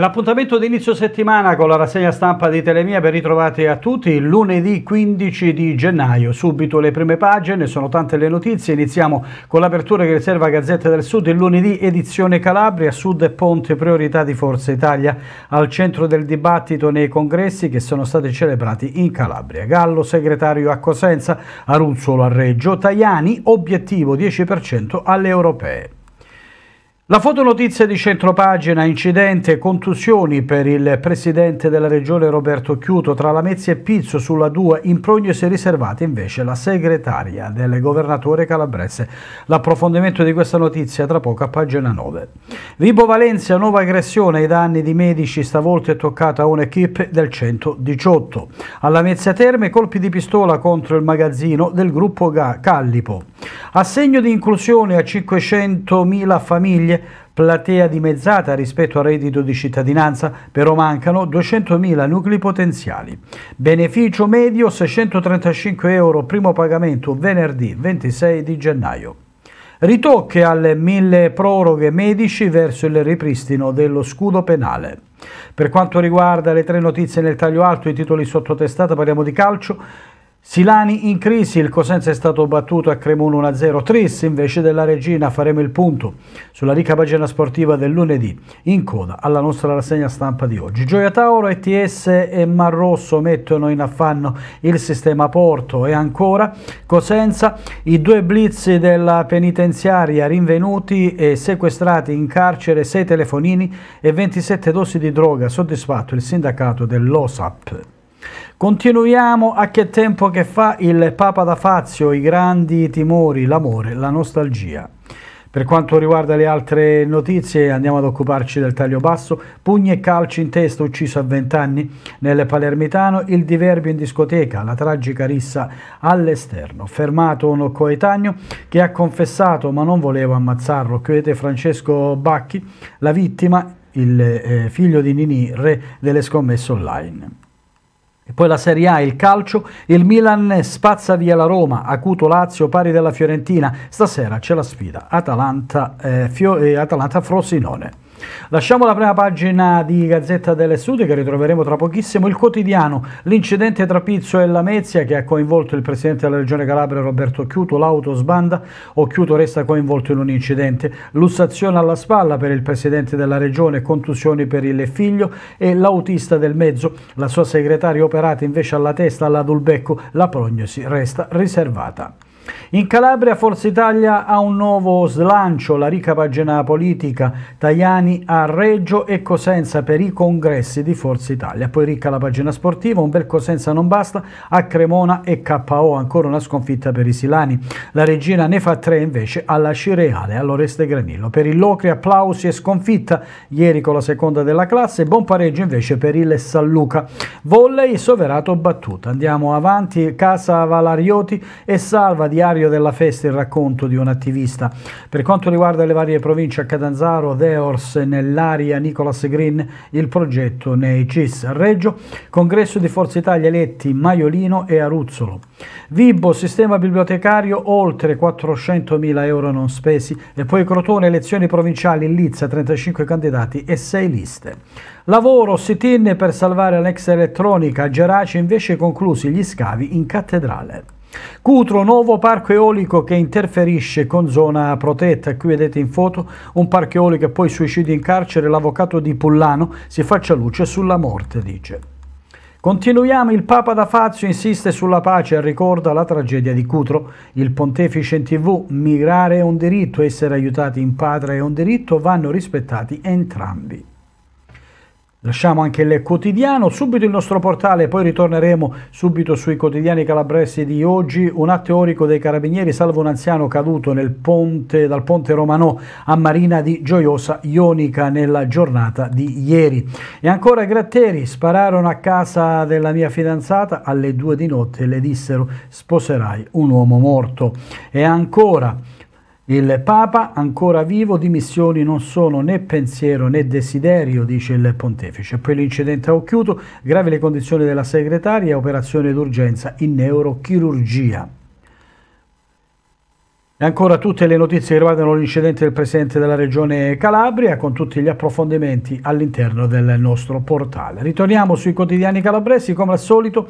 l'appuntamento d'inizio settimana con la rassegna stampa di Telemia ben ritrovati a tutti lunedì 15 di gennaio. Subito le prime pagine, sono tante le notizie. Iniziamo con l'apertura che riserva Gazzetta del Sud. Il lunedì edizione Calabria, Sud e Ponte, priorità di Forza Italia. Al centro del dibattito nei congressi che sono stati celebrati in Calabria. Gallo, segretario a Cosenza, Arunzolo a Reggio. Tajani, obiettivo 10% alle europee. La fotonotizia di centropagina, incidente, contusioni per il presidente della regione Roberto Chiuto tra Lamezia e Pizzo sulla 2, in prognosi riservate invece la segretaria del governatore calabrese. L'approfondimento di questa notizia tra poco a pagina 9. Vibo Valencia, nuova aggressione ai danni di medici, stavolta è toccata a un'equipe del 118. A Lamezia Terme colpi di pistola contro il magazzino del gruppo Callipo. Assegno di inclusione a 500.000 famiglie platea dimezzata rispetto al reddito di cittadinanza, però mancano 200.000 nuclei potenziali. Beneficio medio 635 euro, primo pagamento venerdì 26 di gennaio. Ritocche alle mille proroghe medici verso il ripristino dello scudo penale. Per quanto riguarda le tre notizie nel taglio alto, i titoli sottotestata, parliamo di calcio, Silani in crisi, il Cosenza è stato battuto a Cremona 1-0, Tris invece della Regina, faremo il punto sulla ricca pagina sportiva del lunedì, in coda alla nostra rassegna stampa di oggi. Gioia Tauro, ETS e Mar Rosso mettono in affanno il sistema Porto e ancora Cosenza, i due blitz della penitenziaria rinvenuti e sequestrati in carcere, 6 telefonini e 27 dosi di droga, soddisfatto il sindacato dell'OSAP. Continuiamo a che tempo che fa il Papa da Fazio, i grandi timori, l'amore, la nostalgia. Per quanto riguarda le altre notizie andiamo ad occuparci del taglio basso, pugni e calci in testa ucciso a 20 anni nel Palermitano, il diverbio in discoteca, la tragica rissa all'esterno, fermato un coetaneo che ha confessato ma non voleva ammazzarlo, chiudete Francesco Bacchi, la vittima, il eh, figlio di Nini, re delle scommesse online. E poi la Serie A, il calcio, il Milan spazza via la Roma, acuto Lazio pari della Fiorentina, stasera c'è la sfida eh, eh, Atalanta-Frosinone. Eh, Atalanta Lasciamo la prima pagina di Gazzetta delle Sud che ritroveremo tra pochissimo il quotidiano, l'incidente tra Pizzo e Lamezia che ha coinvolto il presidente della regione Calabria Roberto Occhiuto, l'auto sbanda Occhiuto resta coinvolto in un incidente, lussazione alla spalla per il presidente della regione, contusioni per il figlio e l'autista del mezzo, la sua segretaria operata invece alla testa alla Dulbecco, la prognosi resta riservata. In Calabria Forza Italia ha un nuovo slancio, la ricca pagina politica, Tajani a Reggio e Cosenza per i congressi di Forza Italia. Poi ricca la pagina sportiva, un bel Cosenza non basta, a Cremona e KO, ancora una sconfitta per i Silani. La regina ne fa tre invece alla Cireale, all'Oreste Granillo. Per il Locri applausi e sconfitta, ieri con la seconda della classe, buon pareggio invece per il Salluca. Volley, Soverato battuta. Andiamo avanti, Casa Valarioti e salva diario della festa il racconto di un attivista. Per quanto riguarda le varie province a Catanzaro, Deors, nell'area Nicolas Green, il progetto nei CIS. Reggio, congresso di Forza Italia eletti Maiolino e Aruzzolo. Vibbo, sistema bibliotecario, oltre 400.000 euro non spesi e poi Crotone, elezioni provinciali in Lizza, 35 candidati e 6 liste. Lavoro, sit-in per salvare l'ex elettronica, Geraci invece conclusi gli scavi in cattedrale. Cutro, nuovo parco eolico che interferisce con zona protetta, qui vedete in foto un parco eolico e poi suicidi in carcere, l'avvocato di Pullano si faccia luce sulla morte, dice. Continuiamo, il Papa da Fazio insiste sulla pace e ricorda la tragedia di Cutro. Il pontefice in tv, migrare è un diritto, essere aiutati in patria è un diritto, vanno rispettati entrambi. Lasciamo anche il quotidiano, subito il nostro portale, poi ritorneremo subito sui quotidiani calabresi di oggi. Un atto teorico dei carabinieri salva un anziano caduto ponte, dal ponte Romano a Marina di Gioiosa Ionica nella giornata di ieri. E ancora Gratteri, spararono a casa della mia fidanzata alle due di notte, e le dissero sposerai un uomo morto. E ancora... Il Papa ancora vivo dimissioni non sono né pensiero né desiderio, dice il pontefice. Poi l'incidente a Occhiuto, gravi le condizioni della segretaria, operazione d'urgenza in neurochirurgia. E ancora tutte le notizie che riguardano l'incidente del Presidente della Regione Calabria, con tutti gli approfondimenti all'interno del nostro portale. Ritorniamo sui quotidiani calabresi, come al solito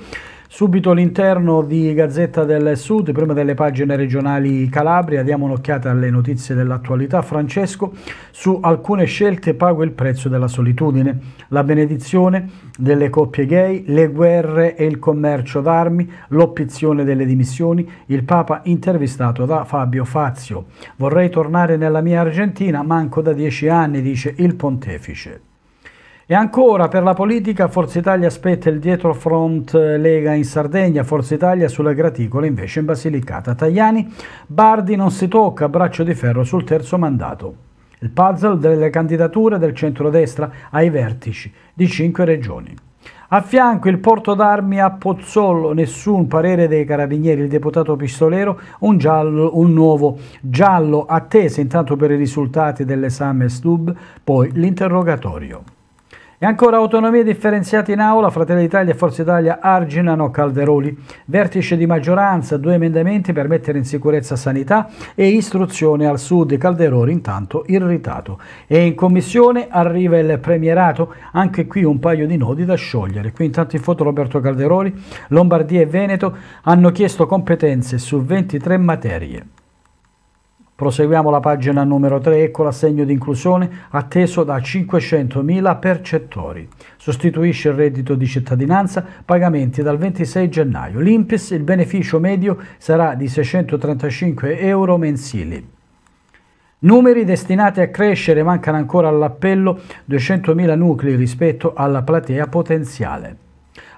Subito all'interno di Gazzetta del Sud, prima delle pagine regionali Calabria, diamo un'occhiata alle notizie dell'attualità. Francesco, su alcune scelte pago il prezzo della solitudine, la benedizione delle coppie gay, le guerre e il commercio d'armi, l'opzione delle dimissioni, il Papa intervistato da Fabio Fazio. Vorrei tornare nella mia Argentina, manco da dieci anni, dice il pontefice. E ancora per la politica Forza Italia aspetta il dietro front eh, Lega in Sardegna, Forza Italia sulla graticola invece in Basilicata. Tajani, Bardi non si tocca, braccio di ferro sul terzo mandato. Il puzzle delle candidature del centrodestra ai vertici di cinque regioni. A fianco il porto d'armi a Pozzollo, nessun parere dei carabinieri, il deputato Pistolero, un, giallo, un nuovo giallo, attese intanto per i risultati dell'esame STUB, poi l'interrogatorio. E ancora autonomie differenziate in aula, Fratelli d'Italia e Forza Italia arginano Calderoli. Vertice di maggioranza, due emendamenti per mettere in sicurezza sanità e istruzione al sud. Calderoli intanto irritato. E in commissione arriva il premierato, anche qui un paio di nodi da sciogliere. Qui intanto in foto Roberto Calderoli, Lombardia e Veneto hanno chiesto competenze su 23 materie. Proseguiamo la pagina numero 3, ecco l'assegno di inclusione atteso da 500.000 percettori. Sostituisce il reddito di cittadinanza, pagamenti dal 26 gennaio. L'Impis, il beneficio medio sarà di 635 euro mensili. Numeri destinati a crescere, mancano ancora all'appello 200.000 nuclei rispetto alla platea potenziale.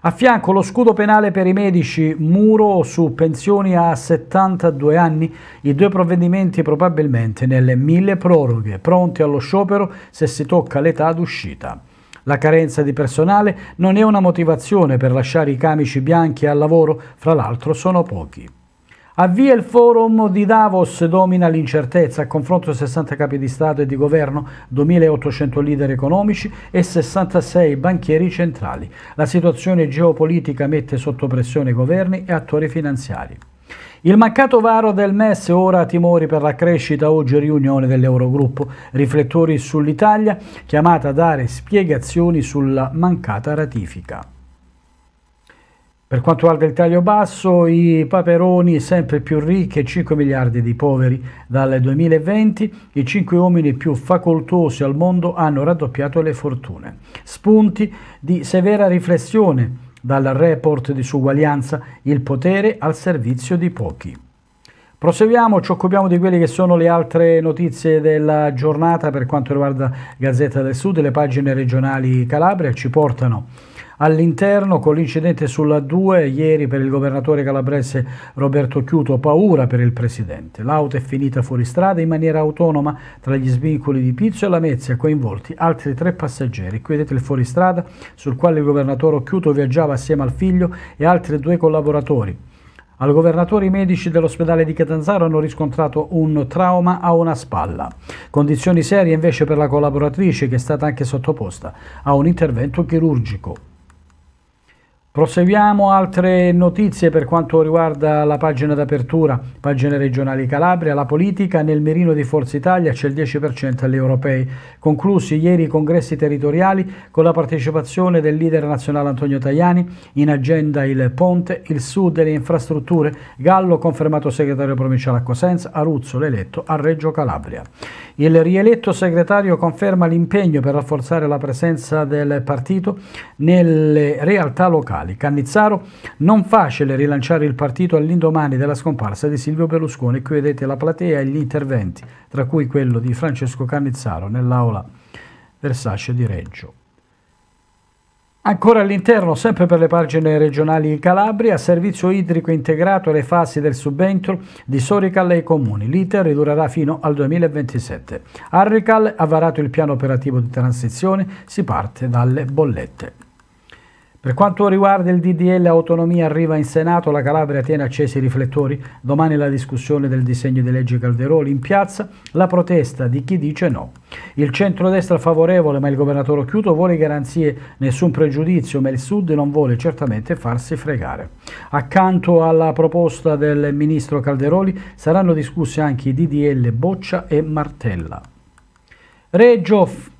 A fianco lo scudo penale per i medici, muro su pensioni a 72 anni, i due provvedimenti probabilmente nelle mille proroghe, pronti allo sciopero se si tocca l'età d'uscita. La carenza di personale non è una motivazione per lasciare i camici bianchi al lavoro, fra l'altro sono pochi. Avvia il forum di Davos, domina l'incertezza, a confronto 60 capi di Stato e di Governo, 2800 leader economici e 66 banchieri centrali. La situazione geopolitica mette sotto pressione governi e attori finanziari. Il mancato varo del MES ora ha timori per la crescita, oggi riunione dell'Eurogruppo, riflettori sull'Italia chiamata a dare spiegazioni sulla mancata ratifica. Per quanto riguarda il taglio basso, i paperoni sempre più ricchi e 5 miliardi di poveri. Dal 2020 i 5 uomini più facoltosi al mondo hanno raddoppiato le fortune. Spunti di severa riflessione dal report di suguaglianza Il potere al servizio di pochi. Proseguiamo, ci occupiamo di quelle che sono le altre notizie della giornata per quanto riguarda Gazzetta del Sud, le pagine regionali Calabria ci portano all'interno con l'incidente sulla 2 ieri per il governatore calabrese Roberto Chiuto, paura per il presidente. L'auto è finita fuori strada in maniera autonoma tra gli svincoli di Pizzo e Lamezia, coinvolti altri tre passeggeri. Qui vedete il fuoristrada sul quale il governatore Chiuto viaggiava assieme al figlio e altri due collaboratori. Al governatore i medici dell'ospedale di Catanzaro hanno riscontrato un trauma a una spalla. Condizioni serie invece per la collaboratrice che è stata anche sottoposta a un intervento chirurgico. Proseguiamo altre notizie per quanto riguarda la pagina d'apertura, pagine regionali Calabria, la politica, nel mirino di Forza Italia c'è il 10% agli europei. Conclusi ieri i congressi territoriali con la partecipazione del leader nazionale Antonio Tajani, in agenda il ponte, il sud e le infrastrutture, Gallo confermato segretario provinciale a Cosenza, Aruzzo l'eletto a Reggio Calabria. Il rieletto segretario conferma l'impegno per rafforzare la presenza del partito nelle realtà locali elettorali. Cannizzaro non facile rilanciare il partito all'indomani della scomparsa di Silvio Berlusconi. Qui vedete la platea e gli interventi, tra cui quello di Francesco Cannizzaro nell'aula Versace di Reggio. Ancora all'interno, sempre per le pagine regionali in Calabria, servizio idrico integrato alle fasi del subentro di Sorical ai comuni. L'iter durerà fino al 2027. Arrical ha varato il piano operativo di transizione, si parte dalle bollette. Per quanto riguarda il DDL autonomia arriva in Senato, la Calabria tiene accesi i riflettori, domani la discussione del disegno di legge Calderoli in piazza, la protesta di chi dice no. Il centrodestra è favorevole ma il governatore Occhiuto vuole garanzie, nessun pregiudizio, ma il Sud non vuole certamente farsi fregare. Accanto alla proposta del ministro Calderoli saranno discussi anche i DDL Boccia e Martella. Reggio Gioff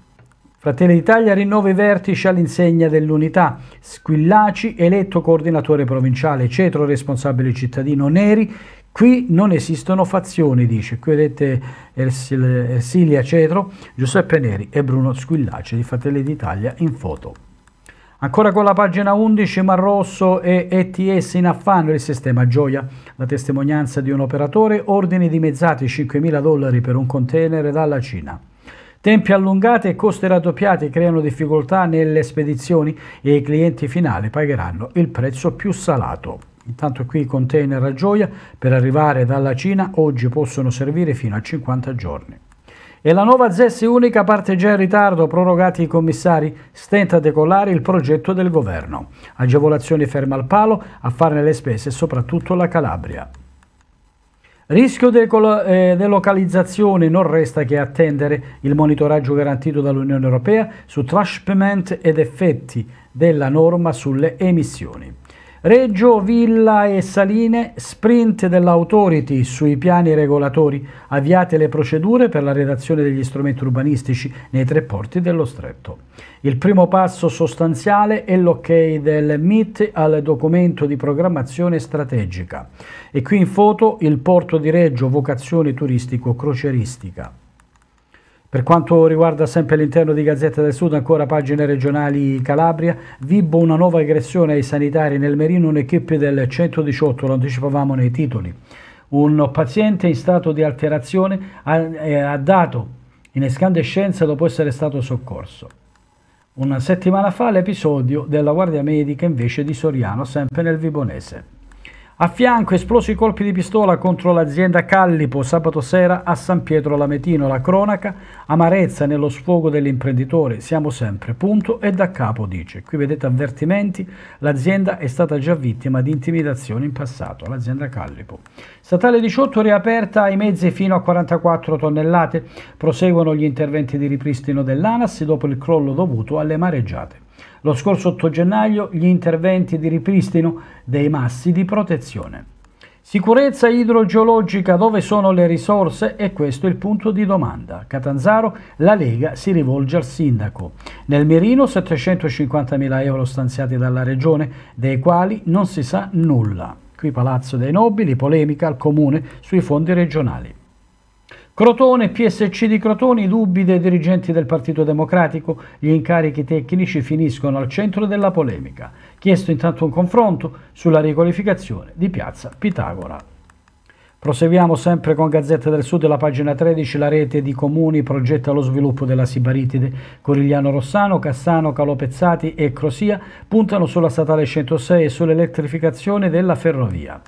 Fratelli d'Italia rinnova i vertici all'insegna dell'unità. Squillaci, eletto coordinatore provinciale, Cetro responsabile cittadino, Neri. Qui non esistono fazioni, dice. Qui vedete Ersil, Ersilia Cetro, Giuseppe Neri e Bruno Squillaci di Fratelli d'Italia in foto. Ancora con la pagina 11, Marrosso e ETS in affanno il sistema Gioia. La testimonianza di un operatore, ordini dimezzati 5.000 dollari per un container dalla Cina. Tempi allungati e costi raddoppiati creano difficoltà nelle spedizioni e i clienti finali pagheranno il prezzo più salato. Intanto qui i container a gioia per arrivare dalla Cina oggi possono servire fino a 50 giorni. E la nuova ZES unica parte già in ritardo, prorogati i commissari, stenta a decollare il progetto del governo. Agevolazioni ferma al palo, a farne le spese soprattutto la Calabria. Rischio di eh, delocalizzazione non resta che attendere il monitoraggio garantito dall'Unione Europea su trash payment ed effetti della norma sulle emissioni. Reggio, Villa e Saline, sprint dell'Authority sui piani regolatori, avviate le procedure per la redazione degli strumenti urbanistici nei tre porti dello Stretto. Il primo passo sostanziale è l'ok del MIT al documento di programmazione strategica. E qui in foto il porto di Reggio, vocazione turistico-croceristica. Per quanto riguarda sempre l'interno di Gazzetta del Sud, ancora pagine regionali Calabria, Vibo una nuova aggressione ai sanitari nel Merino, un'equipe del 118, lo anticipavamo nei titoli. Un paziente in stato di alterazione ha, eh, ha dato in escandescenza dopo essere stato soccorso. Una settimana fa l'episodio della Guardia Medica invece di Soriano, sempre nel Vibonese. A fianco esplosi colpi di pistola contro l'azienda Callipo sabato sera a San Pietro Lametino. La cronaca, amarezza nello sfogo dell'imprenditore, siamo sempre, punto e da capo dice. Qui vedete avvertimenti, l'azienda è stata già vittima di intimidazioni in passato, l'azienda Callipo. Statale 18 riaperta ai mezzi fino a 44 tonnellate, proseguono gli interventi di ripristino dell'ANAS dopo il crollo dovuto alle mareggiate. Lo scorso 8 gennaio gli interventi di ripristino dei massi di protezione. Sicurezza idrogeologica, dove sono le risorse? E questo è il punto di domanda. Catanzaro, la Lega si rivolge al sindaco. Nel mirino 750.000 euro stanziati dalla regione, dei quali non si sa nulla. Qui Palazzo dei Nobili, polemica al comune sui fondi regionali. Crotone, PSC di Crotone, i dubbi dei dirigenti del Partito Democratico, gli incarichi tecnici finiscono al centro della polemica. Chiesto intanto un confronto sulla riqualificazione di Piazza Pitagora. Proseguiamo sempre con Gazzetta del Sud, la pagina 13, la rete di comuni progetta lo sviluppo della Sibaritide. Corigliano Rossano, Cassano, Calopezzati e Crosia puntano sulla statale 106 e sull'elettrificazione della ferrovia.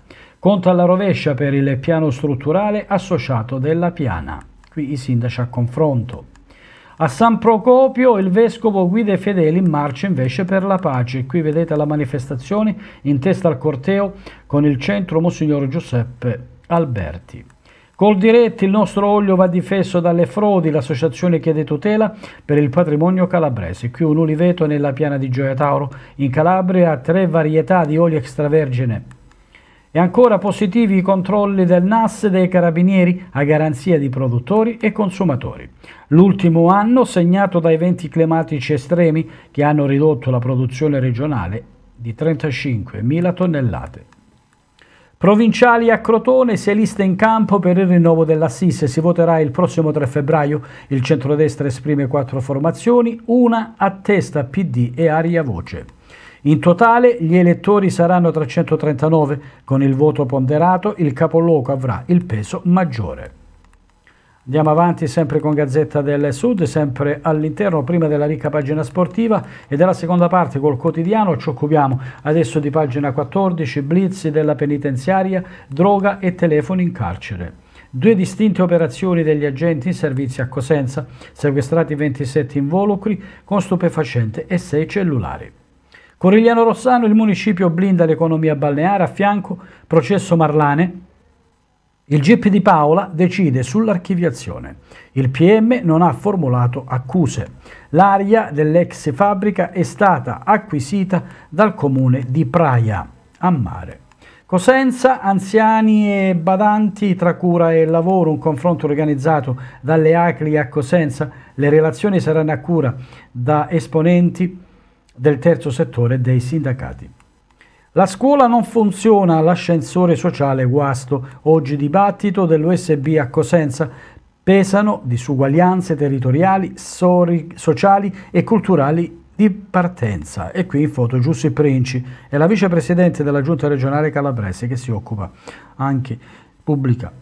Conta alla rovescia per il piano strutturale associato della Piana. Qui i sindaci a confronto. A San Procopio il vescovo guida i fedeli in marcia invece per la pace. Qui vedete la manifestazione in testa al corteo con il centro Monsignor Giuseppe Alberti. Col diretti il nostro olio va difeso dalle frodi, l'associazione chiede tutela per il patrimonio calabrese. Qui un uliveto nella piana di Gioia Tauro. In Calabria tre varietà di olio extravergine e ancora positivi i controlli del NAS e dei carabinieri a garanzia di produttori e consumatori. L'ultimo anno segnato da eventi climatici estremi che hanno ridotto la produzione regionale di 35.000 tonnellate. Provinciali a Crotone, si è lista in campo per il rinnovo dell'Assise. Si voterà il prossimo 3 febbraio. Il centrodestra esprime quattro formazioni, una a testa PD e aria voce. In totale gli elettori saranno 339, con il voto ponderato il capoluogo avrà il peso maggiore. Andiamo avanti sempre con Gazzetta del Sud, sempre all'interno, prima della ricca pagina sportiva e della seconda parte col quotidiano ci occupiamo adesso di pagina 14, blitz della penitenziaria, droga e telefoni in carcere. Due distinte operazioni degli agenti in servizio a Cosenza, sequestrati 27 involucri con stupefacente e 6 cellulari. Corigliano Rossano, il municipio blinda l'economia balneare, a fianco processo Marlane. Il GIP di Paola decide sull'archiviazione. Il PM non ha formulato accuse. L'aria dell'ex fabbrica è stata acquisita dal comune di Praia, a mare. Cosenza, anziani e badanti tra cura e lavoro, un confronto organizzato dalle ACLI a Cosenza, le relazioni saranno a cura da esponenti del terzo settore e dei sindacati. La scuola non funziona, l'ascensore sociale guasto. Oggi dibattito dell'USB a Cosenza. Pesano disuguaglianze territoriali, sori, sociali e culturali di partenza. E qui in foto Giussi Princi è la vicepresidente della giunta regionale calabrese che si occupa anche pubblica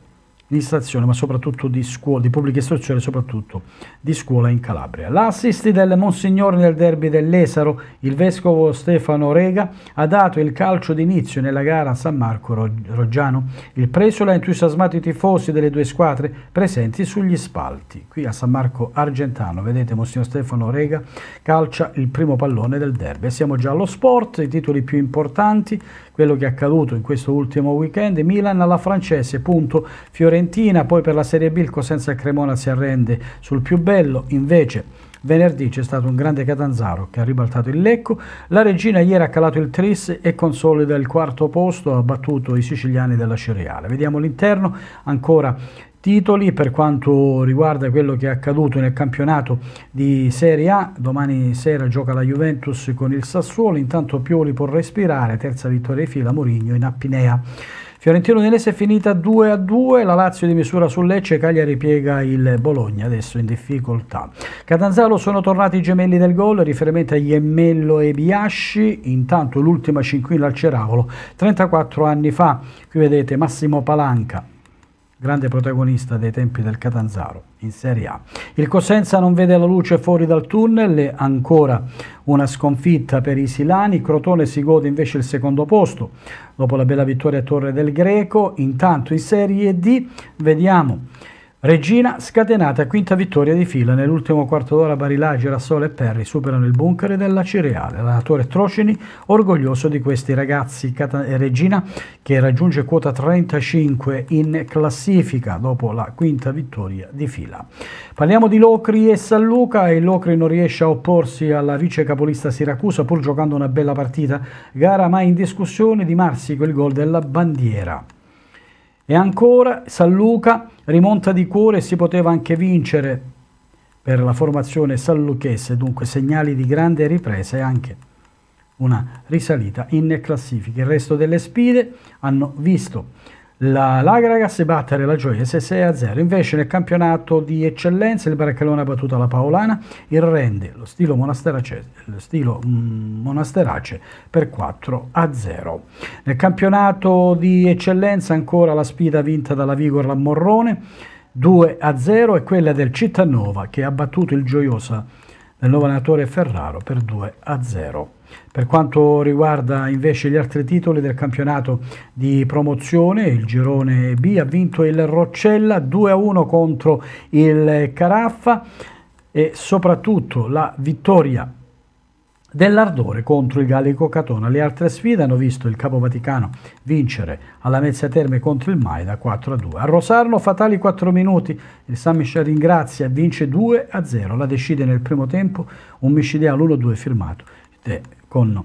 amministrazione, ma soprattutto di scuola, di pubblica istruzione, soprattutto di scuola in Calabria. L'assisti del Monsignore nel derby dell'Esaro, il vescovo Stefano Rega, ha dato il calcio d'inizio nella gara a San Marco Roggiano. Il preso l'ha entusiasmato i tifosi delle due squadre presenti sugli spalti. Qui a San Marco Argentano, vedete Monsignor Stefano Rega calcia il primo pallone del derby. Siamo già allo sport, i titoli più importanti quello che è accaduto in questo ultimo weekend. Milan alla francese, punto Fiorentina, poi per la Serie B il Cosenza e Cremona si arrende sul più bello, invece Venerdì c'è stato un grande Catanzaro che ha ribaltato il Lecco, la Regina ieri ha calato il Tris e consolida il quarto posto, ha battuto i siciliani della Cereale. Vediamo l'interno, ancora titoli per quanto riguarda quello che è accaduto nel campionato di Serie A. Domani sera gioca la Juventus con il Sassuolo, intanto Pioli può respirare, terza vittoria di fila, Mourinho in Appinea. Fiorentino Udinese è finita 2 a 2, la Lazio di misura su Lecce, Cagliari piega il Bologna, adesso in difficoltà. Catanzaro sono tornati i gemelli del gol, riferimento a Iemmello e Biasci, intanto l'ultima cinquina al Ceravolo, 34 anni fa, qui vedete Massimo Palanca, grande protagonista dei tempi del Catanzaro in Serie A. Il Cosenza non vede la luce fuori dal tunnel, è ancora una sconfitta per i Silani, Crotone si gode invece il secondo posto dopo la bella vittoria a Torre del Greco, intanto in Serie D vediamo Regina scatenata quinta vittoria di fila. Nell'ultimo quarto d'ora Barilà, Girasole e Perry superano il bunker della Cireale. L'allenatore Trocini orgoglioso di questi ragazzi. Cata- eh, Regina che raggiunge quota 35 in classifica dopo la quinta vittoria di fila. Parliamo di Locri e San Luca. Il Locri non riesce a opporsi alla vice capolista Siracusa pur giocando una bella partita. Gara mai in discussione di Marsi quel gol della bandiera. E ancora San Luca rimonta di cuore e si poteva anche vincere per la formazione salluchese, dunque segnali di grande ripresa e anche una risalita in classifica. Il resto delle sfide hanno visto la Lagra ragazzi battere la Gioia 6 a 0, invece nel campionato di eccellenza il Barcellona ha battuto la Paolana, il Rende, lo stilo, lo stilo mm, Monasterace per 4 a 0. Nel campionato di eccellenza ancora la sfida vinta dalla Vigor Lamorrone 2 a 0 e quella del Cittanova che ha battuto il Gioiosa del nuovo allenatore Ferraro per 2 a 0. Per quanto riguarda invece gli altri titoli del campionato di promozione, il girone B ha vinto il Roccella 2 a 1 contro il Caraffa e soprattutto la vittoria dell'ardore contro il Gallico Catona. Le altre sfide hanno visto il Capo Vaticano vincere alla Mezza Terme contro il Maida 4 a 2. A Rosarno fatali 4 minuti, il San Michele ringrazia e vince 2 a 0. La decide nel primo tempo un Micideal 1-2 firmato con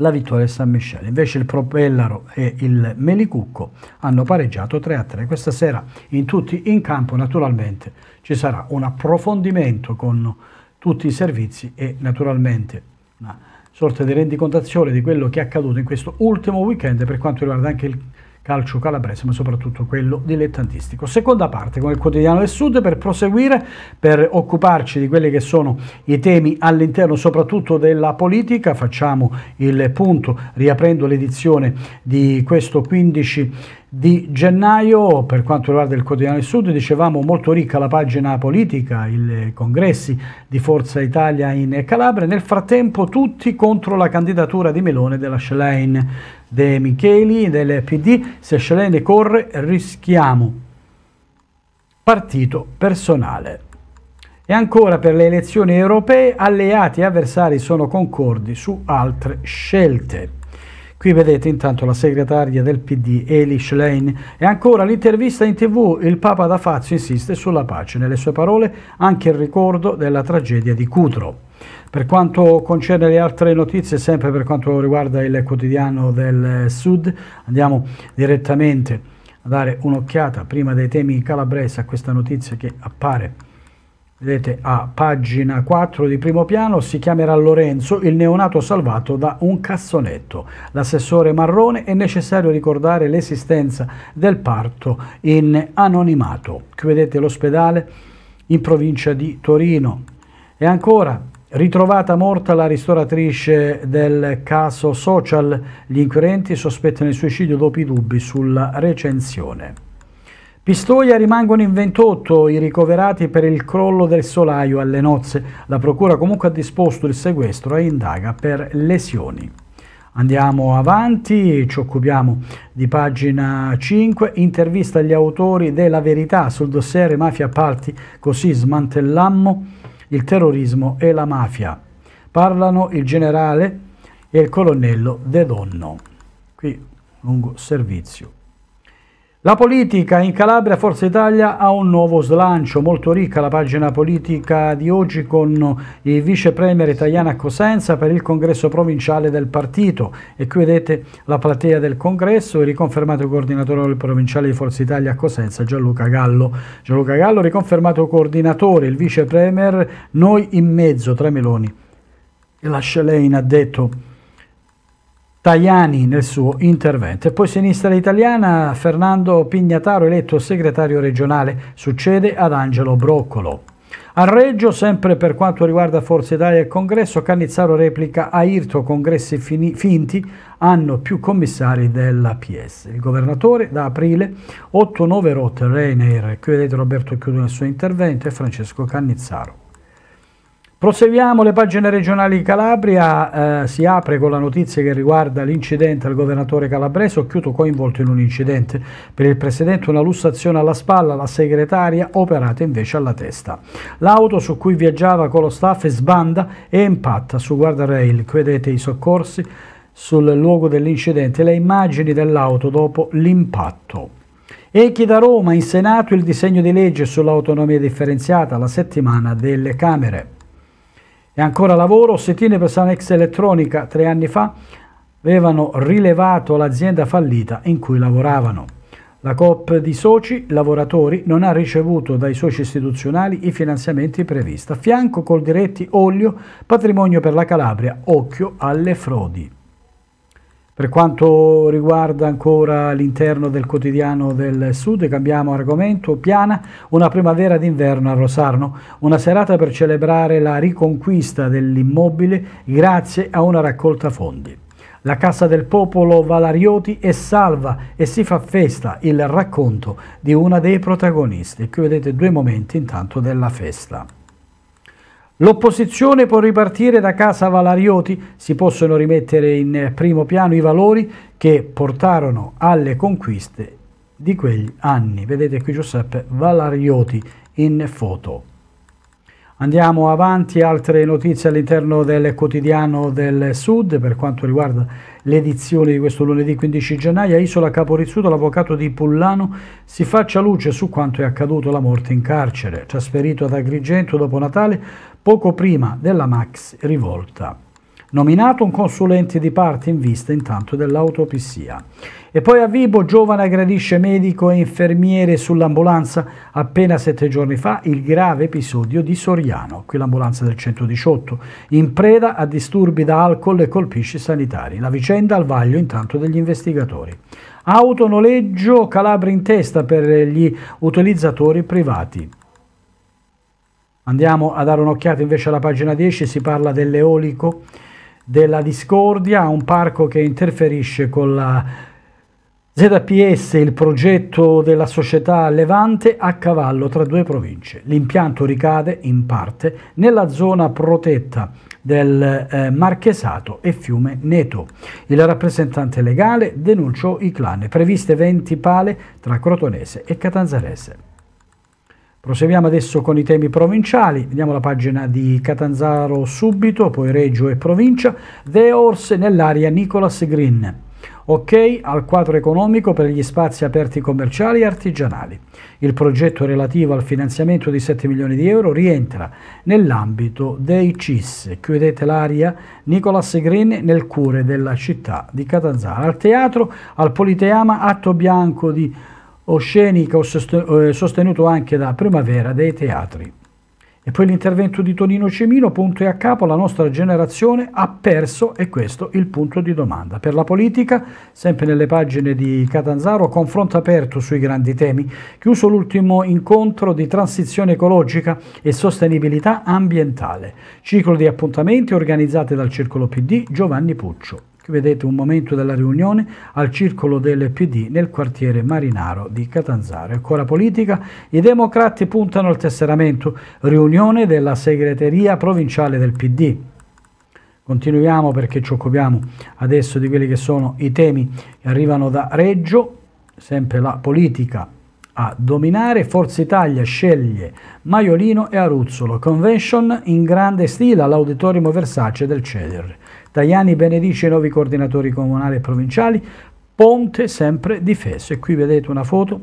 la vittoria del San Michele. Invece il Propellaro e il Melicucco hanno pareggiato 3 a 3. Questa sera in tutti in campo naturalmente ci sarà un approfondimento con tutti i servizi e naturalmente una sorta di rendicontazione di quello che è accaduto in questo ultimo weekend per quanto riguarda anche il calcio calabrese, ma soprattutto quello dilettantistico. Seconda parte con il quotidiano del Sud per proseguire, per occuparci di quelli che sono i temi all'interno soprattutto della politica. Facciamo il punto riaprendo l'edizione di questo 15 di gennaio per quanto riguarda il quotidiano del sud dicevamo molto ricca la pagina politica i congressi di Forza Italia in Calabria nel frattempo tutti contro la candidatura di Melone della Schlein De Micheli del PD, se Scelene corre rischiamo. Partito personale. E ancora per le elezioni europee alleati e avversari sono concordi su altre scelte. Qui vedete intanto la segretaria del PD, Eli Schlein, e ancora l'intervista in tv, il Papa da Fazio insiste sulla pace, nelle sue parole anche il ricordo della tragedia di Cutro. Per quanto concerne le altre notizie, sempre per quanto riguarda il quotidiano del Sud, andiamo direttamente a dare un'occhiata prima dei temi calabresi a questa notizia che appare vedete a pagina 4 di primo piano, si chiamerà Lorenzo, il neonato salvato da un cassonetto. L'assessore Marrone è necessario ricordare l'esistenza del parto in anonimato. Qui vedete l'ospedale in provincia di Torino. E ancora Ritrovata morta la ristoratrice del caso social, gli inquirenti sospettano il suicidio dopo i dubbi sulla recensione. Pistoia rimangono in 28 i ricoverati per il crollo del solaio alle nozze. La procura comunque ha disposto il sequestro e indaga per lesioni. Andiamo avanti, ci occupiamo di pagina 5, intervista agli autori della verità sul dossier Mafia Party, così smantellammo il terrorismo e la mafia. Parlano il generale e il colonnello De Donno. Qui lungo servizio. La politica in Calabria, Forza Italia ha un nuovo slancio, molto ricca la pagina politica di oggi con il vice premier italiano a Cosenza per il congresso provinciale del partito e qui vedete la platea del congresso e riconfermato coordinatore provinciale di Forza Italia a Cosenza Gianluca Gallo. Gianluca Gallo riconfermato coordinatore, il vice premier noi in mezzo tre Meloni. E la Scelein ha detto Tajani nel suo intervento. E poi sinistra italiana, Fernando Pignataro eletto segretario regionale, succede ad Angelo Broccolo. A Reggio, sempre per quanto riguarda Forza Italia e congresso, Cannizzaro replica a Irto congressi finti hanno più commissari della PS. Il governatore da aprile 8-9 rotte Reiner, qui vedete Roberto chiude il suo intervento e Francesco Cannizzaro. Proseguiamo le pagine regionali di Calabria, eh, si apre con la notizia che riguarda l'incidente al governatore calabrese, Occhiuto coinvolto in un incidente, per il Presidente una lussazione alla spalla, la segretaria operata invece alla testa. L'auto su cui viaggiava con lo staff sbanda e impatta su guardrail, vedete i soccorsi sul luogo dell'incidente, le immagini dell'auto dopo l'impatto. Echi da Roma, in Senato il disegno di legge sull'autonomia differenziata, la settimana delle Camere. E ancora lavoro, Settine per Sanex Elettronica tre anni fa avevano rilevato l'azienda fallita in cui lavoravano. La COP di soci lavoratori non ha ricevuto dai soci istituzionali i finanziamenti previsti. A fianco col diretti olio, patrimonio per la Calabria, occhio alle frodi. Per quanto riguarda ancora l'interno del quotidiano del Sud, cambiamo argomento, piana una primavera d'inverno a Rosarno, una serata per celebrare la riconquista dell'immobile grazie a una raccolta fondi. La Casa del Popolo Valarioti è salva e si fa festa il racconto di una dei protagonisti. Qui vedete due momenti intanto della festa. L'opposizione può ripartire da casa Valarioti, si possono rimettere in primo piano i valori che portarono alle conquiste di quegli anni. Vedete qui Giuseppe Valarioti in foto. Andiamo avanti, altre notizie all'interno del quotidiano del Sud per quanto riguarda l'edizione di questo lunedì 15 gennaio. A Isola Caporizzuto l'avvocato di Pullano si faccia luce su quanto è accaduto la morte in carcere, trasferito ad Agrigento dopo Natale poco prima della Max rivolta nominato un consulente di parte in vista intanto dell'autopsia. E poi a Vibo, giovane aggredisce medico e infermiere sull'ambulanza appena sette giorni fa il grave episodio di Soriano, qui l'ambulanza del 118, in preda a disturbi da alcol e colpisci sanitari. La vicenda al vaglio intanto degli investigatori. Autonoleggio Calabria in testa per gli utilizzatori privati. Andiamo a dare un'occhiata invece alla pagina 10, si parla dell'eolico della discordia, un parco che interferisce con la ZPS, il progetto della società Levante a cavallo tra due province. L'impianto ricade in parte nella zona protetta del eh, Marchesato e Fiume Neto. Il rappresentante legale denunciò i clan, previste 20 pale tra Crotonese e Catanzarese. Proseguiamo adesso con i temi provinciali, vediamo la pagina di Catanzaro subito, poi Reggio e Provincia, The Horse nell'area Nicolas Green. Ok al quadro economico per gli spazi aperti commerciali e artigianali. Il progetto relativo al finanziamento di 7 milioni di euro rientra nell'ambito dei CIS. Chiudete l'area Nicolas Green nel cuore della città di Catanzaro. Al teatro, al Politeama, Atto Bianco di oscenica eh, sostenuto anche da Primavera dei teatri. E poi l'intervento di Tonino Cemino, punto e a capo, la nostra generazione ha perso, e questo il punto di domanda. Per la politica, sempre nelle pagine di Catanzaro, confronto aperto sui grandi temi, chiuso l'ultimo incontro di transizione ecologica e sostenibilità ambientale, ciclo di appuntamenti organizzati dal Circolo PD Giovanni Puccio che vedete un momento della riunione al circolo del PD nel quartiere Marinaro di Catanzaro. Ancora politica, i democrati puntano al tesseramento, riunione della segreteria provinciale del PD. Continuiamo perché ci occupiamo adesso di quelli che sono i temi che arrivano da Reggio, sempre la politica a dominare, Forza Italia sceglie Maiolino e Aruzzolo, convention in grande stile all'auditorium Versace del CEDER. Tajani benedice i nuovi coordinatori comunali e provinciali, Ponte sempre difeso. E qui vedete una foto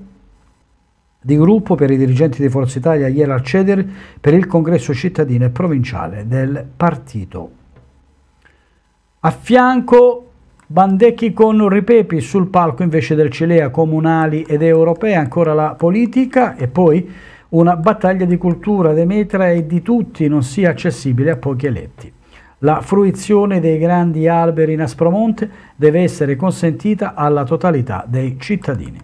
di gruppo per i dirigenti di Forza Italia ieri al CEDER per il congresso cittadino e provinciale del partito. A fianco Bandecchi con Ripepi sul palco invece del Cilea, comunali ed europee, ancora la politica e poi una battaglia di cultura Demetra e di tutti non sia accessibile a pochi eletti. La fruizione dei grandi alberi in Aspromonte deve essere consentita alla totalità dei cittadini.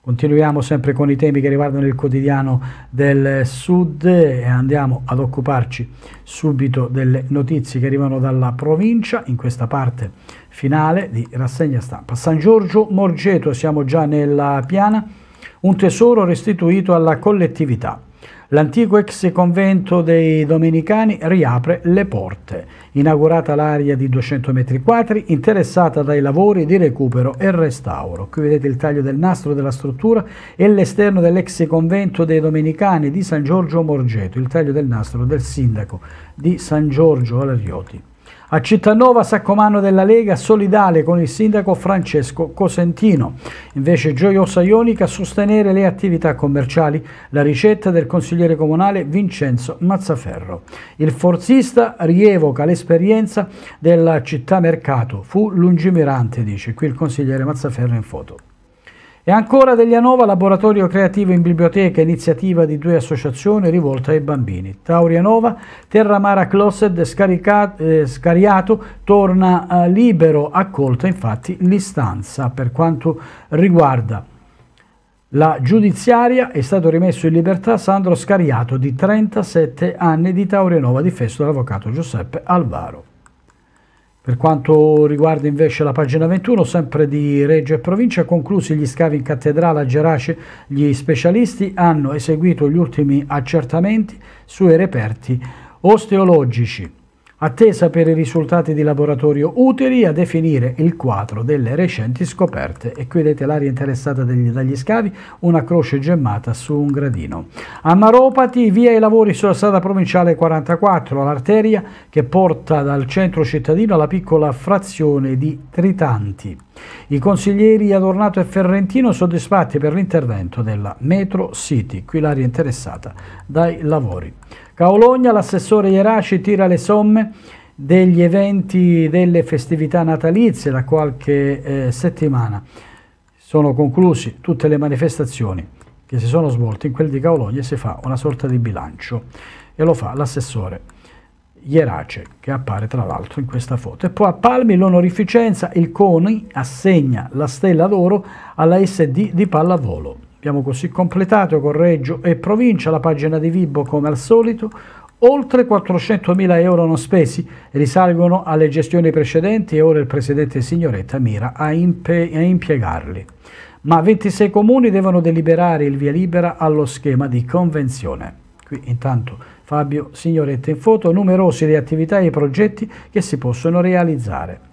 Continuiamo sempre con i temi che riguardano il quotidiano del Sud e andiamo ad occuparci subito delle notizie che arrivano dalla provincia in questa parte finale di rassegna stampa. San Giorgio Morgeto, siamo già nella piana, un tesoro restituito alla collettività. L'antico ex convento dei Domenicani riapre le porte. Inaugurata l'area di 200 metri quadri, interessata dai lavori di recupero e restauro. Qui vedete il taglio del nastro della struttura e l'esterno dell'ex convento dei Domenicani di San Giorgio Morgeto, il taglio del nastro del sindaco di San Giorgio Alarioti. A Cittanova Saccomano della Lega solidale con il sindaco Francesco Cosentino. Invece Gioiosa Ionica sostenere le attività commerciali, la ricetta del consigliere comunale Vincenzo Mazzaferro. Il forzista rievoca l'esperienza della città mercato, fu lungimirante dice qui il consigliere Mazzaferro in foto. E ancora degli Anova, laboratorio creativo in biblioteca, iniziativa di due associazioni rivolta ai bambini. Taurianova, Terramara Closet eh, scariato, torna eh, libero, accolta infatti l'istanza per quanto riguarda la giudiziaria è stato rimesso in libertà Sandro Scariato di 37 anni di Taurianova, difeso dall'avvocato Giuseppe Alvaro. Per quanto riguarda invece la pagina 21, sempre di Reggio e Provincia, conclusi gli scavi in cattedrale a Gerace, gli specialisti hanno eseguito gli ultimi accertamenti sui reperti osteologici attesa per i risultati di laboratorio utili a definire il quadro delle recenti scoperte. E qui vedete l'area interessata dagli, dagli scavi, una croce gemmata su un gradino. A Maropati via i lavori sulla strada provinciale 44, l'arteria che porta dal centro cittadino alla piccola frazione di Tritanti. I consiglieri Adornato e Ferrentino soddisfatti per l'intervento della Metro City, qui l'area interessata dai lavori. Caologna, l'assessore Ieraci tira le somme degli eventi delle festività natalizie da qualche eh, settimana. Sono conclusi tutte le manifestazioni che si sono svolte in quel di Caologna e si fa una sorta di bilancio e lo fa l'assessore Ierace, che appare tra l'altro in questa foto. E poi a Palmi l'onorificenza, il CONI assegna la stella d'oro alla SD di pallavolo. Abbiamo così completato Correggio e Provincia la pagina di Vibo come al solito, oltre 400.000 euro non spesi risalgono alle gestioni precedenti e ora il presidente Signoretta mira a, impie a impiegarli. Ma 26 comuni devono deliberare il via libera allo schema di convenzione. Qui intanto Fabio Signoretta in foto numerose le attività e i progetti che si possono realizzare.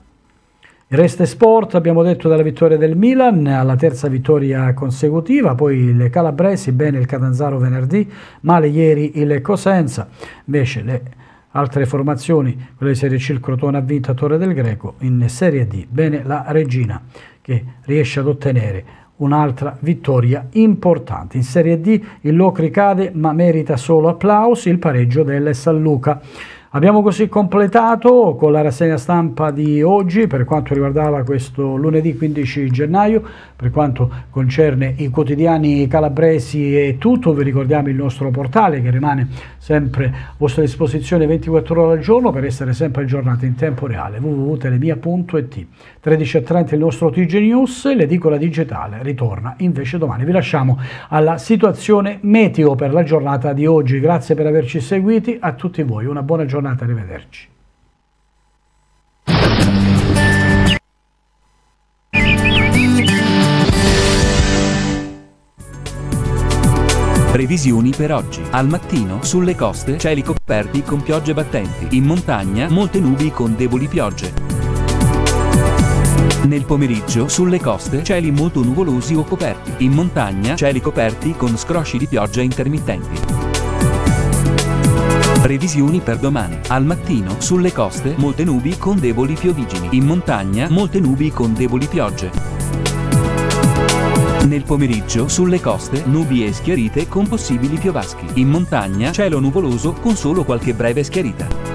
Resta sport, abbiamo detto dalla vittoria del Milan alla terza vittoria consecutiva, poi il Calabresi, bene il Catanzaro venerdì, male ieri il Cosenza, invece le altre formazioni, quella di Serie C il Crotone ha vinto a Torre del Greco, in Serie D bene la Regina che riesce ad ottenere un'altra vittoria importante. In Serie D il Locri cade ma merita solo applausi il pareggio del San Luca. Abbiamo così completato con la rassegna stampa di oggi per quanto riguardava questo lunedì 15 gennaio, per quanto concerne i quotidiani calabresi e tutto, vi ricordiamo il nostro portale che rimane sempre a vostra disposizione 24 ore al giorno per essere sempre aggiornati in tempo reale www.telemia.it 13.30 il nostro TG News, l'edicola digitale ritorna invece domani. Vi lasciamo alla situazione meteo per la giornata di oggi, grazie per averci seguiti, a tutti voi una buona giornata Buongiornata, arrivederci. Previsioni per oggi. Al mattino, sulle coste, cieli coperti con piogge battenti. In montagna, molte nubi con deboli piogge. Nel pomeriggio, sulle coste, cieli molto nuvolosi o coperti. In montagna, cieli coperti con scrosci di pioggia intermittenti. Previsioni per domani. Al mattino, sulle coste, molte nubi con deboli piovigini. In montagna, molte nubi con deboli piogge. Nel pomeriggio, sulle coste, nubi e schiarite con possibili piovaschi. In montagna, cielo nuvoloso con solo qualche breve schiarita.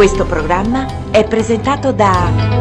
Questo programma è presentato da...